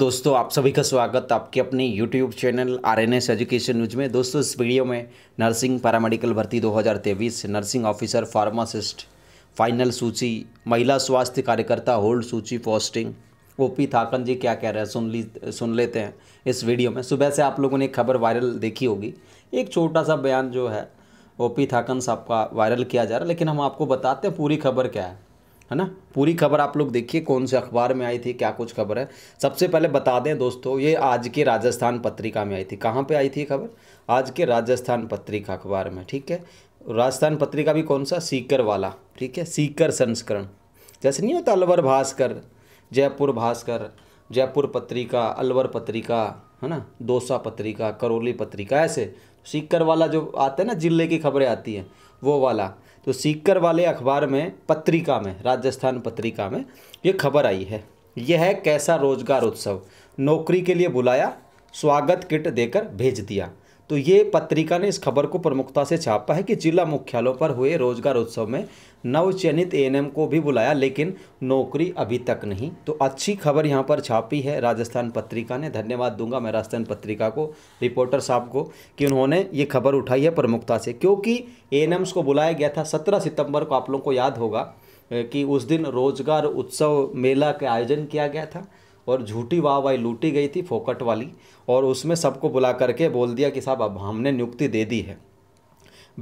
दोस्तों आप सभी का स्वागत आपके अपने YouTube channel R N S education news में दोस्तों इस वीडियो में नर्सिंग पैरामेडिकल भर्ती 2023 नर्सिंग ऑफिसर फार्मासिस्ट फाइनल सूची महिला स्वास्थ्य कार्यकर्ता होल्ड सूची पोस्टिंग ओ पी थाकन जी क्या कह रहे हैं सुन ली सुन लेते हैं इस वीडियो में सुबह से आप लोगों ने खबर वायरल देखी होगी एक छोटा सा बयान जो है ओ पी थाकन साहब का वायरल किया जा रहा है लेकिन हम आपको बताते हैं पूरी खबर क्या है है ना पूरी खबर आप लोग देखिए कौन से अखबार में आई थी क्या कुछ खबर है सबसे पहले बता दें दोस्तों ये आज के राजस्थान पत्रिका में आई थी कहाँ पे आई थी खबर आज के राजस्थान पत्रिका अखबार में ठीक है राजस्थान पत्रिका भी कौन सा सीकर वाला ठीक है सीकर संस्करण जैसे नहीं होता अलवर भास्कर जयपुर भास्कर जयपुर पत्रिका अलवर पत्रिका है ना दोसा पत्रिका करौली पत्रिका ऐसे सीकर वाला जो आता है ना जिले की खबरें आती हैं वो वाला तो सीकर वाले अखबार में पत्रिका में राजस्थान पत्रिका में ये खबर आई है यह है कैसा रोजगार उत्सव नौकरी के लिए बुलाया स्वागत किट देकर भेज दिया तो ये पत्रिका ने इस खबर को प्रमुखता से छापा है कि जिला मुख्यालयों पर हुए रोजगार उत्सव में नवचयनित एएनएम को भी बुलाया लेकिन नौकरी अभी तक नहीं तो अच्छी खबर यहाँ पर छापी है राजस्थान पत्रिका ने धन्यवाद दूंगा मैं राजस्थान पत्रिका को रिपोर्टर साहब को कि उन्होंने ये खबर उठाई है प्रमुखता से क्योंकि एएनएम्स को बुलाया गया था सत्रह सितम्बर को आप लोगों को याद होगा कि उस दिन रोजगार उत्सव मेला का आयोजन किया गया था और झूठी वाह वाई लूटी गई थी फोकट वाली और उसमें सबको बुला करके बोल दिया कि साहब अब हमने नियुक्ति दे दी है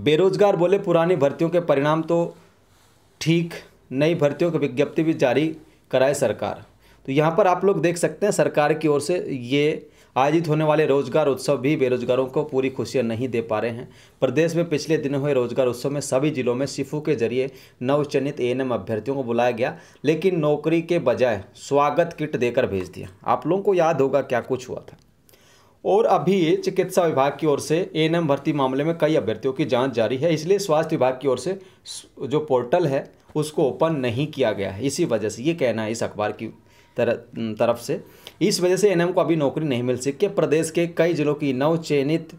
बेरोजगार बोले पुरानी भर्तियों के परिणाम तो ठीक नई भर्तियों की विज्ञप्ति भी जारी कराए सरकार तो यहाँ पर आप लोग देख सकते हैं सरकार की ओर से ये आयोजित होने वाले रोजगार उत्सव भी बेरोजगारों को पूरी खुशियां नहीं दे पा रहे हैं प्रदेश में पिछले दिन हुए रोजगार उत्सव में सभी जिलों में सिफू के जरिए नवचयनित एएनएम अभ्यर्थियों को बुलाया गया लेकिन नौकरी के बजाय स्वागत किट देकर भेज दिया आप लोगों को याद होगा क्या कुछ हुआ था और अभी चिकित्सा विभाग की ओर से ए भर्ती मामले में कई अभ्यर्थियों की जांच जारी है इसलिए स्वास्थ्य विभाग की ओर से जो पोर्टल है उसको ओपन नहीं किया गया है इसी वजह से ये कहना है इस अखबार की तरफ से इस वजह से एनएम को अभी नौकरी नहीं मिल सकी प्रदेश के कई जिलों की नवचयनित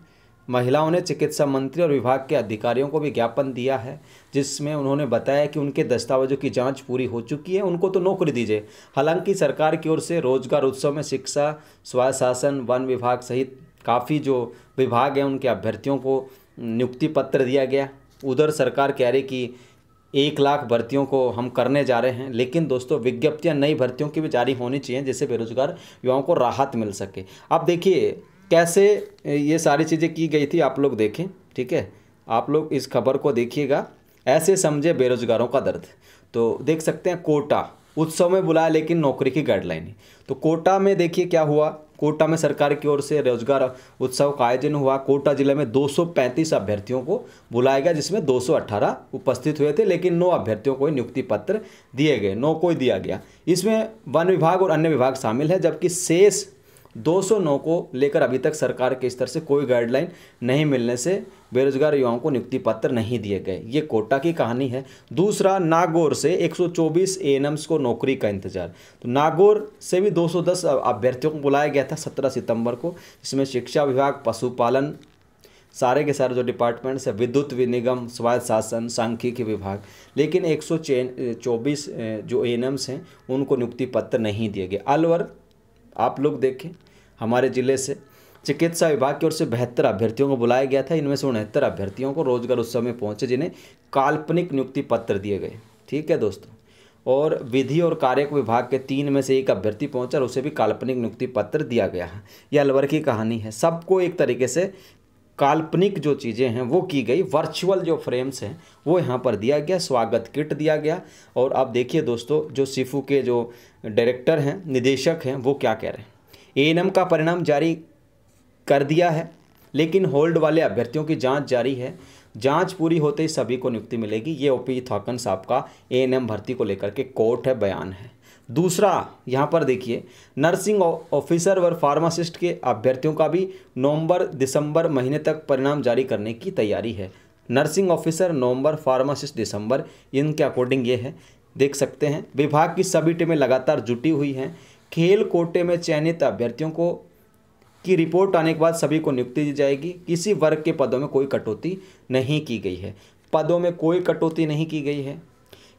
महिलाओं ने चिकित्सा मंत्री और विभाग के अधिकारियों को भी ज्ञापन दिया है जिसमें उन्होंने बताया कि उनके दस्तावेजों की जांच पूरी हो चुकी है उनको तो नौकरी दीजिए हालांकि सरकार की ओर से रोजगार उत्सव में शिक्षा स्वास्थ्य शासन वन विभाग सहित काफ़ी जो विभाग हैं उनके अभ्यर्थियों को नियुक्ति पत्र दिया गया उधर सरकार कह रही कि एक लाख भर्तियों को हम करने जा रहे हैं लेकिन दोस्तों विज्ञप्तियां नई भर्तियों की भी जारी होनी चाहिए जिससे बेरोजगार युवाओं को राहत मिल सके अब देखिए कैसे ये सारी चीज़ें की गई थी आप लोग देखें ठीक है आप लोग इस खबर को देखिएगा ऐसे समझे बेरोजगारों का दर्द तो देख सकते हैं कोटा उत्सव में बुलाया लेकिन नौकरी की गाइडलाइन तो कोटा में देखिए क्या हुआ कोटा में सरकार की ओर से रोजगार उत्सव का आयोजन हुआ कोटा जिले में 235 अभ्यर्थियों को बुलाया गया जिसमें 218 उपस्थित हुए थे लेकिन नौ अभ्यर्थियों को नियुक्ति पत्र दिए गए नौ को ही दिया गया इसमें वन विभाग और अन्य विभाग शामिल है जबकि शेष 209 को लेकर अभी तक सरकार के स्तर से कोई गाइडलाइन नहीं मिलने से बेरोजगार युवाओं को नियुक्ति पत्र नहीं दिए गए ये कोटा की कहानी है दूसरा नागौर से 124 सौ को नौकरी का इंतजार तो नागौर से भी 210 अभ्यर्थियों को बुलाया गया था 17 सितंबर को जिसमें शिक्षा विभाग पशुपालन सारे के सारे जो डिपार्टमेंट्स है विद्युत निगम स्वायत्त शासन सांख्यिकी विभाग लेकिन एक सौ चौबीस जो ए हैं उनको नियुक्ति पत्र नहीं दिए गए अलवर आप लोग देखें हमारे ज़िले से चिकित्सा विभाग की ओर से बहत्तर अभ्यर्थियों को बुलाया गया था इनमें से उनहत्तर अभ्यर्थियों को रोजगार उत्सव में पहुंचे जिन्हें काल्पनिक नियुक्ति पत्र दिए गए ठीक है दोस्तों और विधि और कार्य विभाग के तीन में से एक अभ्यर्थी पहुंचा और उसे भी काल्पनिक नियुक्ति पत्र दिया गया है यह अलवर की कहानी है सबको एक तरीके से काल्पनिक जो चीज़ें हैं वो की गई वर्चुअल जो फ्रेम्स हैं वो यहाँ पर दिया गया स्वागत किट दिया गया और आप देखिए दोस्तों जो सिफू के जो डायरेक्टर हैं निदेशक हैं वो क्या कह रहे हैं ए का परिणाम जारी कर दिया है लेकिन होल्ड वाले अभ्यर्थियों की जांच जारी है जांच पूरी होते ही सभी को नियुक्ति मिलेगी ये ओ पी थॉकन साहब का ए भर्ती को लेकर के कोर्ट है बयान है दूसरा यहाँ पर देखिए नर्सिंग ऑफिसर व फार्मासिस्ट के अभ्यर्थियों का भी नवंबर दिसंबर महीने तक परिणाम जारी करने की तैयारी है नर्सिंग ऑफिसर नवंबर फार्मासिस्ट दिसंबर इनके अकॉर्डिंग ये है देख सकते हैं विभाग की सभी टीमें लगातार जुटी हुई हैं खेल कोटे में चयनित अभ्यर्थियों को की रिपोर्ट आने के बाद सभी को नियुक्ति दी जाएगी किसी वर्ग के पदों में कोई कटौती नहीं की गई है पदों में कोई कटौती नहीं की गई है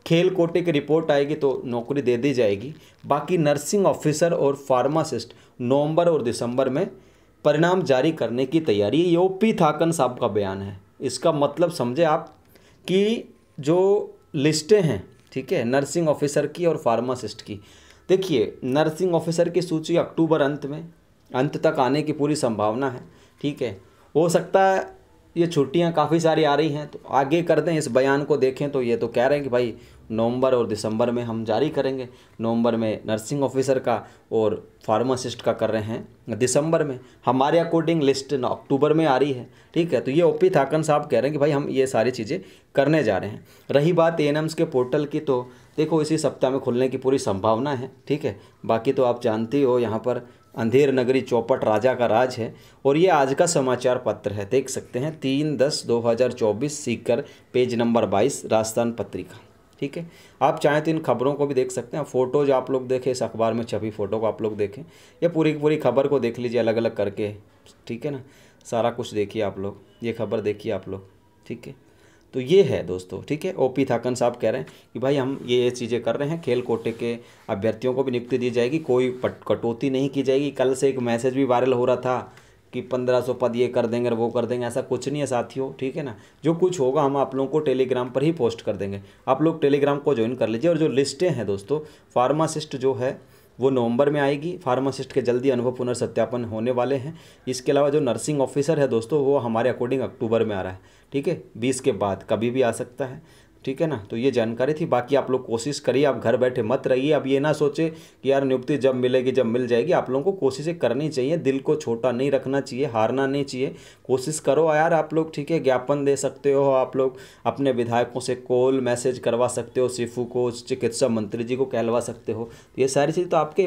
खेल कोटे की रिपोर्ट आएगी तो नौकरी दे दी जाएगी बाकी नर्सिंग ऑफिसर और फार्मासिस्ट नवंबर और दिसंबर में परिणाम जारी करने की तैयारी ये ओ पी थाकन साहब का बयान है इसका मतलब समझे आप कि जो लिस्टें हैं ठीक है नर्सिंग ऑफिसर की और फार्मासिस्ट की देखिए नर्सिंग ऑफिसर की सूची अक्टूबर अंत में अंत तक आने की पूरी संभावना है ठीक है हो सकता है ये छुट्टियां काफ़ी सारी आ रही हैं तो आगे कर दें इस बयान को देखें तो ये तो कह रहे हैं कि भाई नवंबर और दिसंबर में हम जारी करेंगे नवंबर में नर्सिंग ऑफिसर का और फार्मासिस्ट का कर रहे हैं दिसंबर में हमारे अकॉर्डिंग लिस्ट अक्टूबर में आ रही है ठीक है तो ये ओपी थाकन साहब कह रहे हैं कि भाई हम ये सारी चीज़ें करने जा रहे हैं रही बात ए के पोर्टल की तो देखो इसी सप्ताह में खुलने की पूरी संभावना है ठीक है बाकी तो आप जानते हो यहाँ पर अंधेर नगरी चौपट राजा का राज है और ये आज का समाचार पत्र है देख सकते हैं तीन दस दो हज़ार चौबीस सीकर पेज नंबर बाईस राजस्थान पत्रिका ठीक है आप चाहें तो इन खबरों को भी देख सकते हैं फ़ोटोज आप लोग देखें इस अखबार में छपी फ़ोटो को आप लोग देखें या पूरी की पूरी खबर को देख लीजिए अलग अलग करके ठीक है ना सारा कुछ देखिए आप लोग ये खबर देखिए आप लोग ठीक है तो ये है दोस्तों ठीक है ओ पी थाकन साहब कह रहे हैं कि भाई हम ये ये चीज़ें कर रहे हैं खेल कोटे के अभ्यर्थियों को भी नियुक्ति दी जाएगी कोई कटौती नहीं की जाएगी कल से एक मैसेज भी वायरल हो रहा था कि पंद्रह सौ पद ये कर देंगे और वो कर देंगे ऐसा कुछ नहीं है साथियों ठीक है ना जो कुछ होगा हम आप लोगों को टेलीग्राम पर ही पोस्ट कर देंगे आप लोग टेलीग्राम को ज्वाइन कर लीजिए और जो लिस्टें हैं दोस्तों फार्मासिस्ट जो है वो नवंबर में आएगी फार्मासिस्ट के जल्दी अनुभव पुनर्सत्यापन होने वाले हैं इसके अलावा जो नर्सिंग ऑफिसर है दोस्तों वो हमारे अकॉर्डिंग अक्टूबर में आ रहा है ठीक है बीस के बाद कभी भी आ सकता है ठीक है ना तो ये जानकारी थी बाकी आप लोग कोशिश करिए आप घर बैठे मत रहिए अब ये ना सोचे कि यार नियुक्ति जब मिलेगी जब मिल जाएगी आप लोगों को कोशिशें करनी चाहिए दिल को छोटा नहीं रखना चाहिए हारना नहीं चाहिए कोशिश करो यार आप लोग ठीक है ज्ञापन दे सकते हो आप लोग अपने विधायकों से कॉल मैसेज करवा सकते हो सिफू को चिकित्सा मंत्री जी को कहलवा सकते हो ये सारी चीज़ तो आपके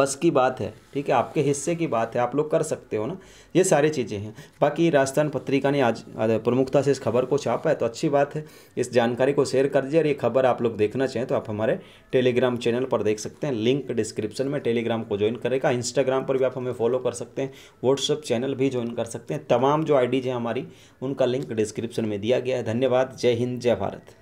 बस की बात है ठीक है आपके हिस्से की बात है आप लोग कर सकते हो ना ये सारी चीज़ें हैं बाकी राजस्थान पत्रिका ने आज प्रमुखता से इस खबर को छापा है तो अच्छी बात है इस जानकारी को शेयर कर दीजिए और ये खबर आप लोग देखना चाहें तो आप हमारे टेलीग्राम चैनल पर देख सकते हैं लिंक डिस्क्रिप्शन में टेलीग्राम को ज्वाइन करेगा इंस्टाग्राम पर भी आप हमें फॉलो कर सकते हैं व्हाट्सअप चैनल भी ज्वाइन कर सकते हैं तमाम जो आई हैं हमारी उनका लिंक डिस्क्रिप्शन में दिया गया है धन्यवाद जय हिंद जय भारत